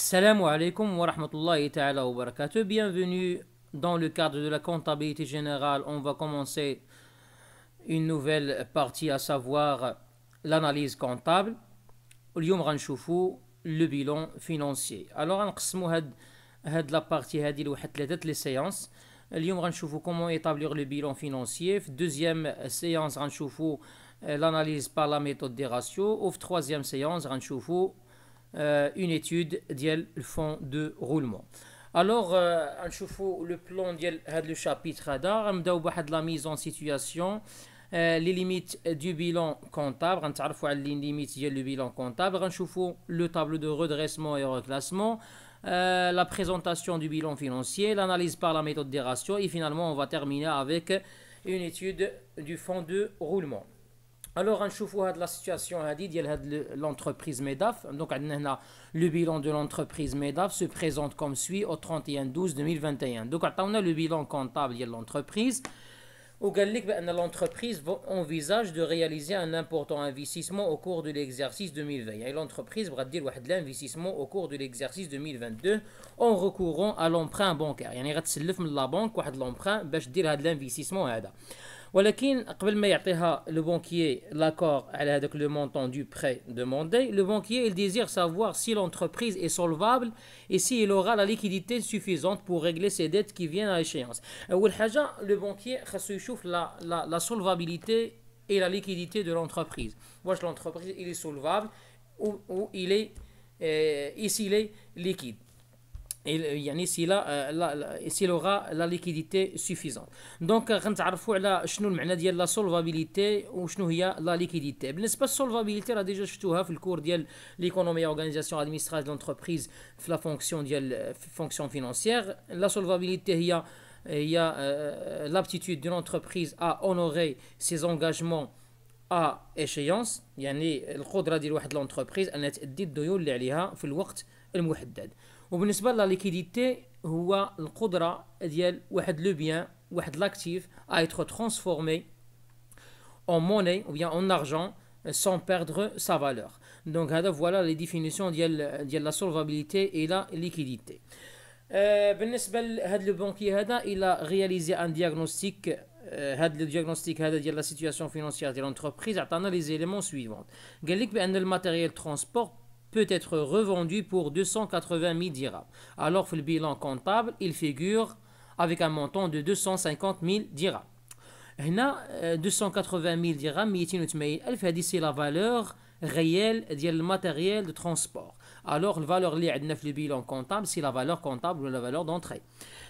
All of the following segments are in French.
Salam alaikum wa rahmatullahi ta'ala wa barakatuh. Bienvenue dans le cadre de la comptabilité générale. On va commencer une nouvelle partie, à savoir l'analyse comptable. Aujourd'hui, va غنشوفوا le bilan financier. Alors On va هاد la partie, de la séance. Aujourd'hui séances. va غنشوفوا comment établir le bilan financier. deuxième séance غنشوفوا euh, l'analyse par la méthode des ratios. troisième séance غنشوفوا euh, une étude du le fonds de roulement alors euh, le plan du le chapitre on غنبداو بواحد la mise en situation euh, les limites du bilan comptable غنتعرفوا على les limites le bilan comptable le tableau de redressement et reclassement la présentation du bilan financier, l'analyse par la méthode des ratios et finalement on va terminer avec une étude du fonds de roulement. Alors, on va la situation, situation l'entreprise MEDAF. l'entreprise Medaf. bilan de l'entreprise MEDAF se présente comme suit au 31 12 2021 Donc, on a le bilan comptable de l'entreprise ben, l'entreprise envisage de réaliser un important investissement au cours de l'exercice 2020 l'entreprise va a de l'investissement au cours de l'exercice 2022 en recourant à l'emprunt bancaire Il y banque de l'emprunt ben, Je l'investissement là le banquier l'accord يعطيها لو le لاكور على هذاك لو demandé le banquier il désire savoir si l'entreprise est solvable et si il aura la liquidité suffisante pour régler ses dettes qui viennent à échéance le banquier خاصو يشوف la solvabilité et la liquidité de l'entreprise واش l'entreprise il est solvable ou, ou il est euh, est liquide il euh, y euh, s'il aura la, liquidité suffisante donc on va savoir la شنو la solvabilité ou la liquidité la solvabilité, راه ديجا شفتوها le cours l'économie organisation administration d'entreprise de la fonction la euh, fonction financière la solvabilité c'est l'aptitude d'une entreprise à honorer ses engagements à échéance يعني de ديال واحد l'entreprise à تدي الديون اللي عليها في الوقت المحدد au niveau la liquidité, c'est la capacité d'un bien ou d'un actif à être transformé en monnaie, ou en argent, sans perdre sa valeur. Donc voilà les définitions de la solvabilité et de la liquidité. le banquier, il a réalisé un diagnostic, euh، de la situation financière de l'entreprise a tenant les éléments suivants le matériel de transport peut être revendu pour 280 000 dirhams. Alors, le bilan comptable, il figure avec un montant de 250 000 dirhams. هنا 280 000 درهم 280 la هذه سي لا فالور réelle ديال الماتيريال دو ترونسبور الوغ الفالور اللي عندنا في البيلون كونطابل سي لا فالور كونطابل ولا فالور دونتري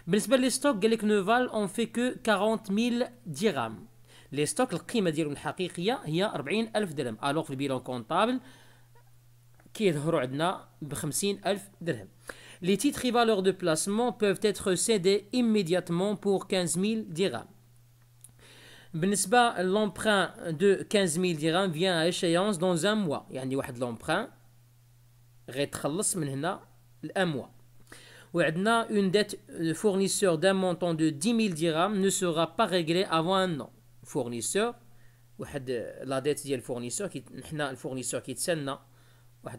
بالنسبه لي ستوك قال لك نوفال اون في كو 40 000 درهم لي ستوك القيمه ديالهم الحقيقيه هي 40 الف درهم الوغ في البيلون كونطابل كيظهروا 50 000 dirhams Les titres et valeurs de placement peuvent être cédés immédiatement pour 15 000 dirhams. l'emprunt de 15 000 dirhams vient à échéance dans un mois يعني l'emprunt غيتخلص un هنا un mois une dette fournisseur d'un montant de 10 000 dirhams ne sera pas réglée avant un an fournisseur la dette fournisseur le fournisseur qui est كيتسنى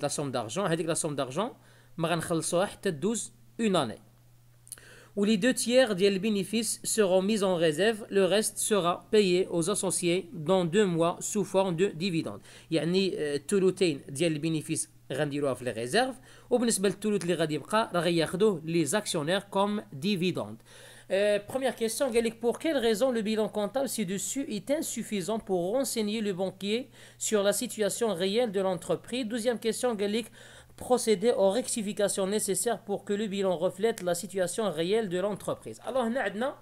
la somme d'argent, on a dit que douze une année, ou les deux tiers des bénéfices seront mis en réserve, le reste sera payé aux associés dans deux mois sous forme de dividende. Il y a ni euh, des bénéfices rendus à la réserves, ou bien c'est tout l'utile que les actionnaires comme dividendes. Euh, première question, Gallic, pour quelle raison le bilan comptable ci-dessus est insuffisant pour renseigner le banquier sur la situation réelle de l'entreprise Deuxième question, Galic procéder aux rectifications nécessaires pour que le bilan reflète la situation réelle de l'entreprise. Alors, nous avons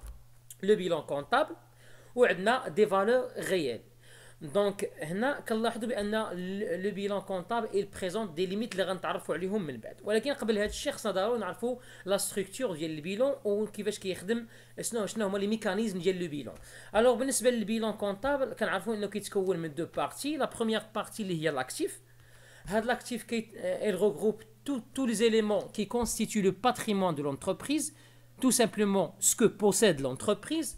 le bilan comptable, ou on a des valeurs réelles. Donc, que le bilan comptable présente des limites que vous allez apprendre plus tard. Mais avant de nous allons la structure du bilan et comment il les mécanismes du bilan. Alors, pour le bilan comptable, vous savez qu'il deux parties. La première partie, est l'actif. Cet actif regroupe tous les éléments qui constituent le patrimoine de l'entreprise, tout simplement ce que possède l'entreprise.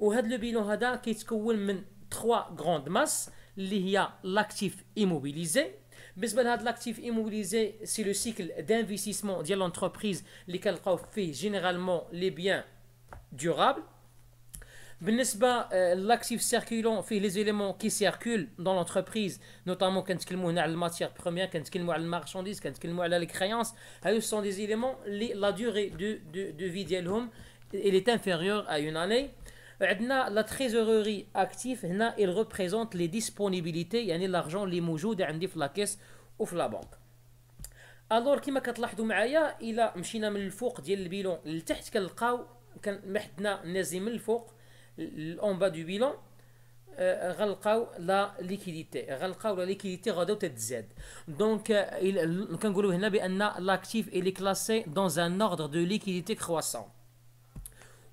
Et le bilan est déroule trois grandes masses. Il y a l'actif immobilisé. l'actif immobilisé, c'est le cycle d'investissement de l'entreprise, lesquels fait généralement les biens durables. Ben euh, l'actif circulant fait les éléments qui circulent dans l'entreprise, notamment quand il a la matière première, quand on m'a marchandise, quand les créances. Euh, ce sont des éléments, la durée de, de, de vie elle est inférieure à une année. La trésorerie d'actifs représente les disponibilités, c'est-à-dire l'argent qui est dans la caisse ou dans la banque. Comme vous pouvez le voir, si on va vers le bas du bilan, on va voir qu'il y a la liquidité. La liquidité est de z. Donc, on peut l'actif est classé dans un ordre de liquidité croissante.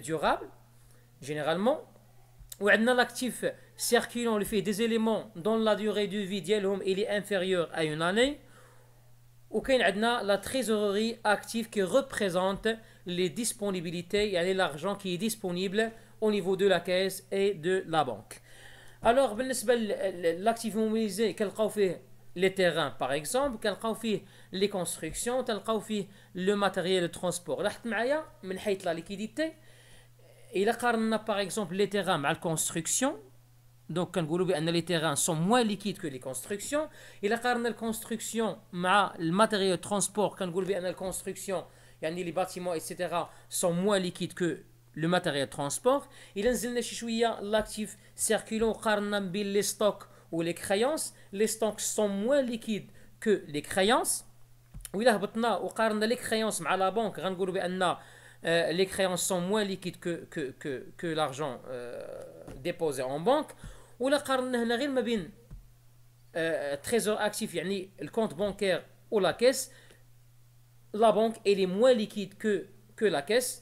durable, généralement, ou l'actif circulant le fait des éléments dont la durée de vie d'Yelhom est inférieure à une année, ou la trésorerie active qui représente les disponibilités et l'argent qui est disponible au niveau de la caisse et de la banque. Alors, l'actif mobilisé' fait les terrains par exemple Quelqu'un fait les constructions fait le matériel de transport La la liquidité et on a par exemple les terrains à la construction, donc quand les terrains sont moins liquides que les constructions. Et la la construction à le matériel de transport, la construction, les bâtiments, etc., sont moins liquides que le matériel de transport. Il a l'actif circulant, les stocks ou les créances. Les stocks sont moins liquides que les créances. Oui, là, les créances à la banque, euh, les créances sont moins liquides que, que, que, l'argent euh, déposé en banque ou la carte euh, trésor ما le trésor compte bancaire ou la caisse la banque est moins liquide que que la caisse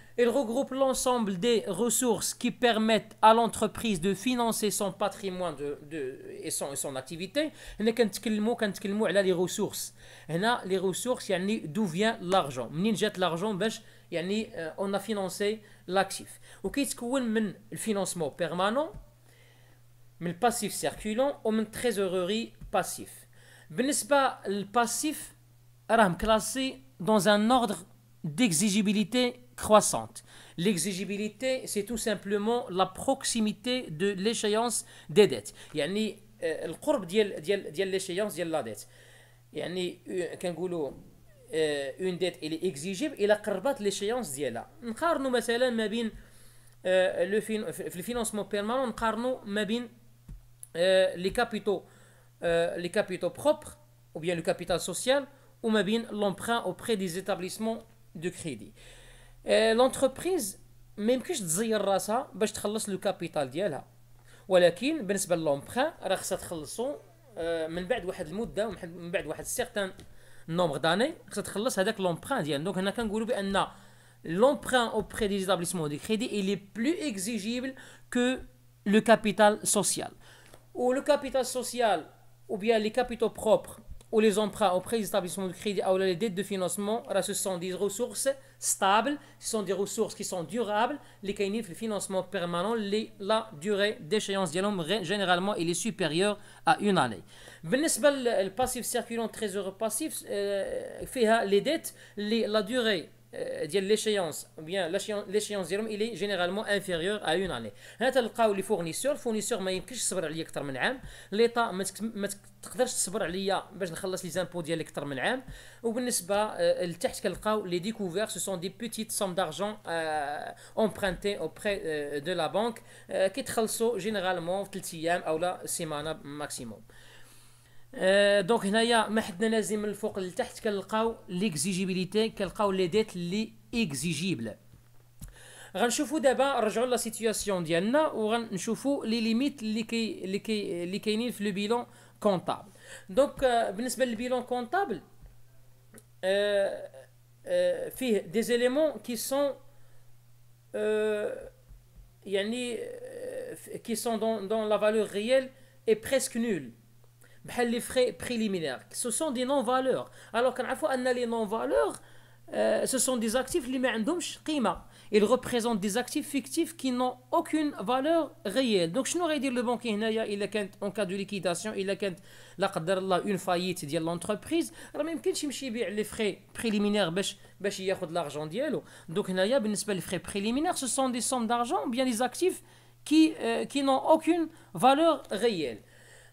Il regroupe l'ensemble des ressources qui permettent à l'entreprise de financer son patrimoine de, et, son, mot, activité. Il a les ressources. Elle a les ressources, il y a d'où vient l'argent. On jette l'argent, euh, on a financé l'actif. Il y a le financement permanent, le passif circulant ou une trésorerie passif. Le passif est classé dans un ordre d'exigibilité croissante. L'exigibilité, c'est tout simplement la proximité de l'échéance des dettes. Il y a ni de l'échéance de la dette. Il y a une dette il est exigible et la de l'échéance de la. Nous avons euh, le financement permanent, nous avons euh, les capitaux, euh, les capitaux propres ou bien le capital social ou l'emprunt auprès des établissements de crédit. Euh, l'entreprise même يمكنش تزير راسها باش تخلص لو كابيتال ديالها capital. بالنسبه للومبخان راه l'emprunt. تخلصو من بعد de المده من بعد واحد سيغتان نومبر داني خصها تخلص de l'emprunt. Donc, l'emprunt auprès des établissements de crédit est plus exigible que le capital social. Ou le capital social, ou bien les capitaux propres, ou les emprunts auprès des établissements de crédit, ou les dettes de financement, ce sont des ressources stables, ce sont des ressources qui sont durables, les canif le financement permanent, les, la durée d'échéance homme généralement, il est supérieur à une année. le passif circulant, trésor passif, euh, fait euh, les dettes, les, la durée euh, l'échéance d'eux est généralement inférieure à une année. les fournisseurs. fournisseurs ne peuvent pas ne peut pas les euh, Ce sont des petites sommes d'argent euh, empruntées auprès de la banque qui sont généralement en semaine maximum. Euh, donc, ici, nous l'exigibilité, les dettes la situation les limites qui le bilan comptable. Donc, le euh, bilan comptable, il y a des éléments qui sont euh, dans la valeur réelle et presque nul les frais préliminaires. Ce sont des non-valeurs. Alors qu'à fois, les non-valeurs, euh, ce sont des actifs qui n'ont Ils représentent des actifs fictifs qui n'ont aucune valeur réelle. Donc, je n'aurais dit le banquier, il en cas de liquidation, il a une faillite de l'entreprise. Alors, même quand je les frais préliminaires, a de l'argent Donc, les frais frais préliminaires, ce sont des sommes d'argent, bien des actifs qui, euh, qui n'ont aucune valeur réelle.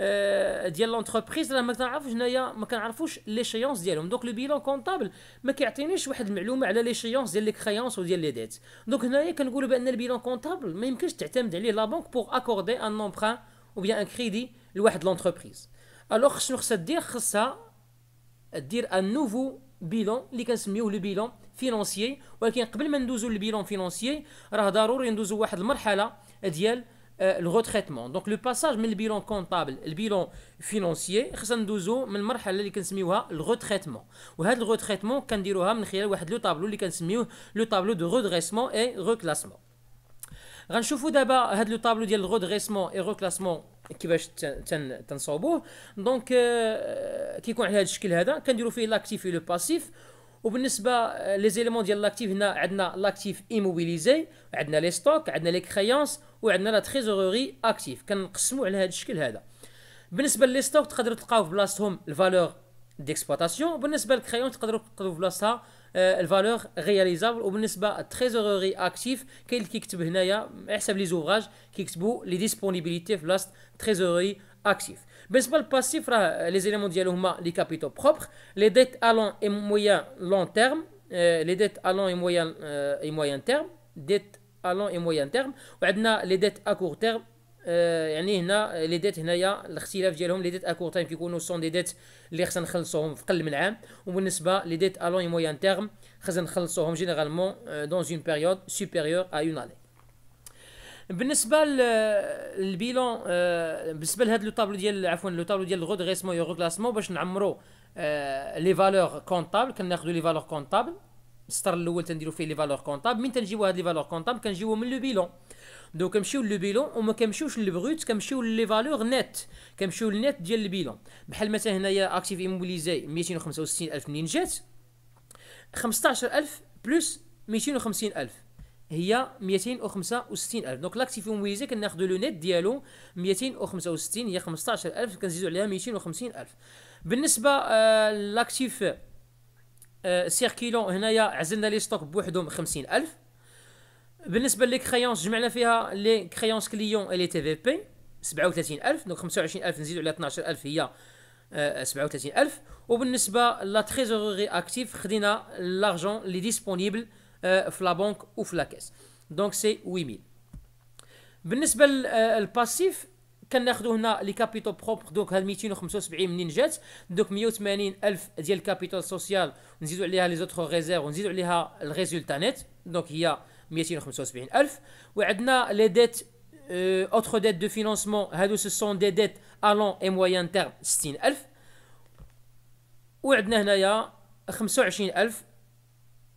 آه، ديال لونتربريز راه ما كنعرفوش هنايا ما كنعرفوش لي شيونس ديالهم دونك لو بيلون كونطابل ما كيعطينيش واحد المعلومه على لي شيونس ديال لي كريونس وديال لي ديت دونك هنايا كنقولوا بان البيلون كونطابل ما يمكنش تعتمد عليه لا بانك بوغ اكوردي ان نومبرا او بيان ان كريدي لواحد لونتربريز الوغ شنو خصها دير خصها دير ان نوفو بيلون اللي كنسميوه لو بيلون فينونسيي ولكن قبل ما ندوزو للبيلون فينونسيي راه ضروري ندوزو واحد المرحله ديال Euh, le retraitement. Donc, le passage, mais le bilan comptable, le bilan financier, le retraitement. Le retraitement, le tableau, le tableau de redressement et reclassement. d'abord, le tableau de redressement et reclassement qui va être Donc, euh, l'actif et le passif, وبالنسبه لي آه, زيليمون ديال لاكتيف هنا عندنا لاكتيف ايموبيليزي عندنا لي ستوك عندنا لي كريونس وعندنا لا تريزوري اكتيف كنقسموا على هذا الشكل هذا بالنسبه لي ستوك تقدروا تلقاو في بلاصتهم الفالور ديكسبلوطاسيون وبالنسبه للكريون تقدروا تلقاو في بلاصتها آه, الفالور رياليزابل وبالنسبه تريزوري اكتيف كاين اللي كيكتب هنايا على حساب لي زوفراج كيكتبوا لي ديسپونيبيليتي في بلاصه تريزوري Pour Baseball passif, les éléments dialogue, les capitaux propres, les dettes allant euh, euh, et moyen terme, les dettes à et moyen terme, les dettes à et moyen terme, les dettes à court terme, euh, les dettes à court terme sont des dettes qui sont les dettes à et moyen terme généralement dans une période supérieure à une année. بالنسبه للبيلون آه، بالنسبه لهذا لو طابلو ديال عفوا لو طابلو ديال الغودريسمون يورو كلاسمون باش نعمرو لي فالور كونطابل كناخدو لي فالور كونطابل السطر الاول تنديرو فيه لي فالور كونطابل من تنجيبو هاد لي فالور كونطابل كنجيبو من لو بيلون دونك كنمشيو لو بيلون وما كنمشيوش للبروت كنمشيو لي فالور نت كنمشيو للنت ديال البيلون بحال مثلا هنايا اكتيف ايموبيليزي 265000 منين جات 15000 بلس 250000 هي 265 الف دونك لاكتيف ويزي كناخذوا لو نت ديالو 265 هي 15000 كنزيدوا عليها 250 الف بالنسبه آه، لاكتيف سيركيلون آه، هنايا عزلنا لي ستوك بوحدهم 50000 بالنسبه لي كريونس جمعنا فيها لي كريونس كليون لي تي في بي 37000 دونك 25000 نزيدوا على 12000 هي 37000 آه، وبالنسبه لا تريزوري اكتيف خدينا لارجون لي ديسپونيبل Dans euh, banque ou dans caisse Donc c'est 8000 Pour le passif nous avons les capitaux propres Donc capital social les autres réserves nous les résultat net Donc il y a les dettes Autres dettes de financement Ce sont des dettes à long et moyen terme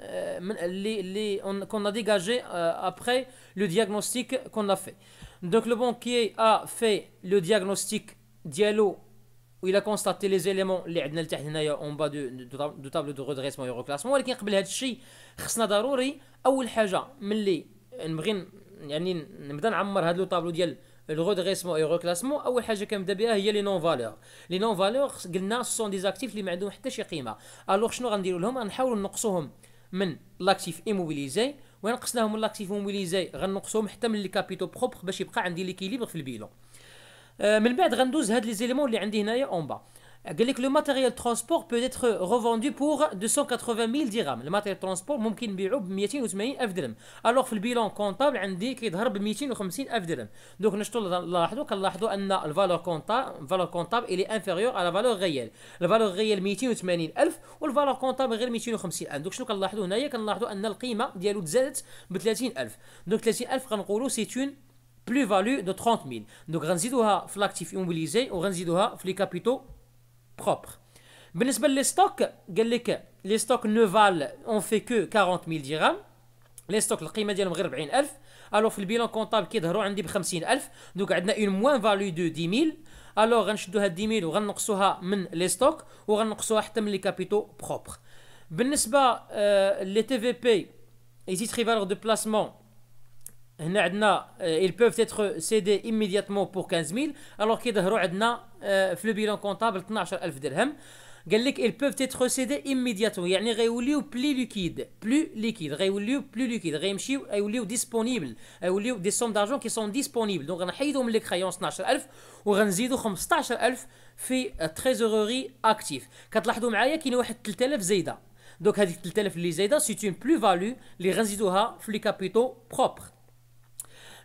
Euh, les, les, qu'on a dégagé euh, après le diagnostic qu'on a fait. Donc le banquier a fait le diagnostic Diallo où il a constaté les éléments les عندنا لتحت en bas de table de redressement et reclassement ولكن قبل هذا الشيء خصنا ضروري اول حاجه ملي نبغي يعني نبدا نعمر هذا لو طابلو ديال y اي ريكلاسمون اول حاجه كنبدا بها هي لي نون فالور لي نون فالور قلنا سون اللي من لاكتيف ايموبيليزي وين نقصناهم من لاكتيف ايموبيليزي غنقصهم حتى من لي كابيتو بروبر باش يبقى عندي ليكيليبر في البيلون آه من بعد غندوز هاد لي زيليمون اللي عندي هنايا اون با Euh, le matériel transport peut être revendu pour 280 000 dirhams. Le matériel transport peut être vendu pour 280 000 dirhams. Alors, que le bilan comptable indique qu'il est 250 dirhams. Donc, nous avons l'impression que la valeur comptable est inférieure à la valeur réelle. La valeur réelle est 280 000 et la valeur comptable est 250 000. Donc, nous avons l'impression que la valeur réelle de 30 000. Donc, 30 000, nous avons l'impression que c'est une plus-value de 30 000. Donc, nous avons l'impression que l'actif immobilisé ou les capitaux propre. Mais les stocks, les stocks ne valent, fait que 40 000 dirhams. Les stocks, ne valent est de 40 000. Alors, le bilan comptable ils est de 50 000. Donc, on a une moins-value de 10 000. Alors, on a 10 000 et on a les stocks et on a les capitaux propres. Mais euh, les TVP, les titres et valeur de placement, ils peuvent être cédés immédiatement pour 15 000 alors qu'ils le bilan comptable 12000 ils peuvent être cédés immédiatement يعني غيوليو plus liquide plus liquide غيوليو plus liquide غيمشيو disponible des sommes d'argent qui sont disponibles donc غنحيدو من لي كريونس 12000 وغنزيدو 15000 في تريزوري اكتيف كتلاحظوا معايا كاين واحد 3000 زايده دونك هذيك 3000 اللي زايده plus اون بلو فالو اللي غنزيدوها في le كابيتو propre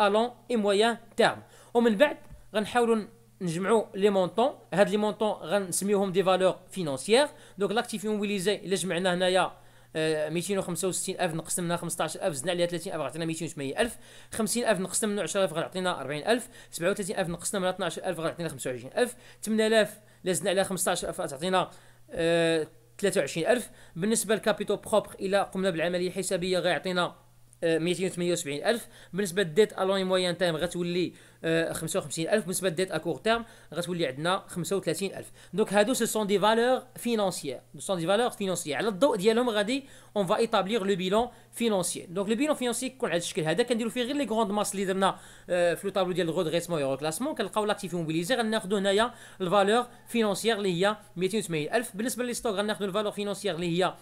ا لون اي مويان تيرم ومن بعد غنحاولوا نجمعوا لي مونطون هاد لي مونطون غنسميوهم دي فالور فينونسيير دونك لاكتيف موبيليزي الا جمعنا هنايا 265000 نقسم منها 15000 زدنا عليها 30000 غتعطينا 280000 50000 نقسم منها 10000 غتعطينا 40000 37000 نقسم منها 12000 غتعطينا 25000 8000 الا زدنا عليها 15000 غتعطينا 23000 بالنسبه للكابيتو بروبر الا قمنا بالعمليه الحسابيه غيعطينا 278 الف بالنسبه للديت لون مويان تايم غتولي 55 آه، الف بالنسبه للديت اكور تيرم غتولي عندنا 35 الف دونك هادو سو سون دي فالور فينانسيير دو سون دي فالور فينانسيير على الضوء ديالهم غادي اون فا ايتابليغ لو بيلون فينانسيير دونك لو بيلون فينانسيير كيكون على الشكل هذا كنديرو فيه غير لي غروند ماس اللي درنا آه، في لو طابلو ديال الغودغيسمون ايرو كلاسمون كنلقاو لاكتيفي موبيليزي غناخذو هنايا الفالور فينانسيير اللي هي 280 الف بالنسبه للي ستوك غناخذو الفالور فينانسيير اللي هي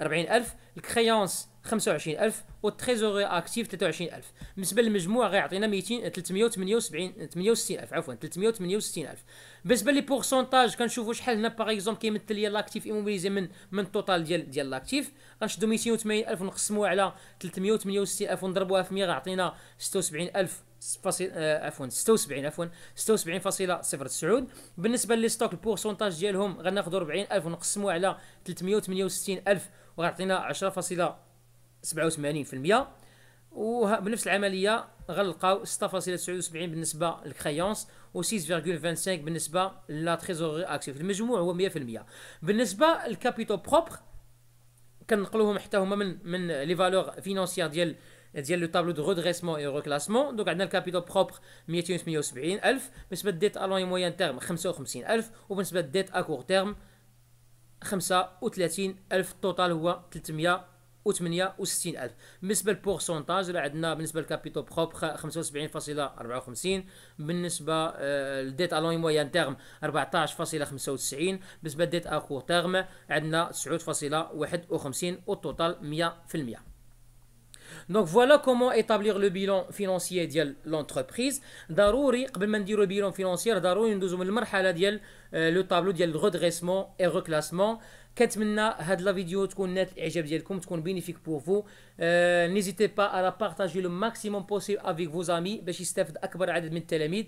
40000 الكريونس 25000 والتريزوري اكتيف 23000 بالنسبه للمجموع غيعطينا 200 378 68000 عفوا 368000 بالنسبه لي بورسونتاج كنشوفوا شحال هنا باغ اكزومبل كيمثل لي لاكتيف ايموبيليزي من من التوتال ديال ديال لاكتيف غنشدو 280000 ونقسموه على 368000 ونضربوها في 100 غيعطينا 76000 فاصل آه، عفوا 76 عفوا 76.09 بالنسبه لي ستوك البورسونتاج ديالهم غناخذوا 40000 ونقسموه على 368000 وغيعطينا 10.87% وبنفس العمليه غنلقاو 6.79 بالنسبه للكريونس و 6.25 بالنسبه لا تريزوري اكسيو في المجموع هو 100% بالنسبه للكابيتو بروبر كنقلوهم حتى هما من من لي فالور فينونسيير ديال ديال لو طابلو دو ريدريسمون اي ريكلاسمون دونك عندنا الكابيتال بروبر 278 الف بالنسبه للديت الون موين تيرم 55000 وبالنسبه للديت اكور تيرم 35 الف توتال هو 368 الف بالنسبه للبورسونتاج راه عندنا بالنسبه للكابيتو بروبر 75.54 آه، بالنسبه للديت ا فاصلة مويان تيرم 14.95 بالنسبه للديت ا كور تيرم عندنا 9.51 والتوتال 100% donc voilà comment établir le bilan financier de l'entreprise d'arouri avant de dire le bilan financier nous allons maintenant parler d'iel le tableau d'iel redressement et reclassement qu'est-ce qu'on a de la vidéo à connaître et je vais dire qu'on n'hésitez pas à la partager le maximum possible avec vos amis et j'espère d'un plus grand nombre de télés mais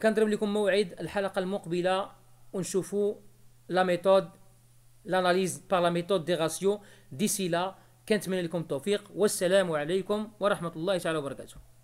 quand vous le compte à rebours de la prochaine vidéo où nous allons voir la méthode l'analyse par la méthode des ratios d'ici là كنتمنى لكم التوفيق والسلام عليكم ورحمة الله تعالى وبركاته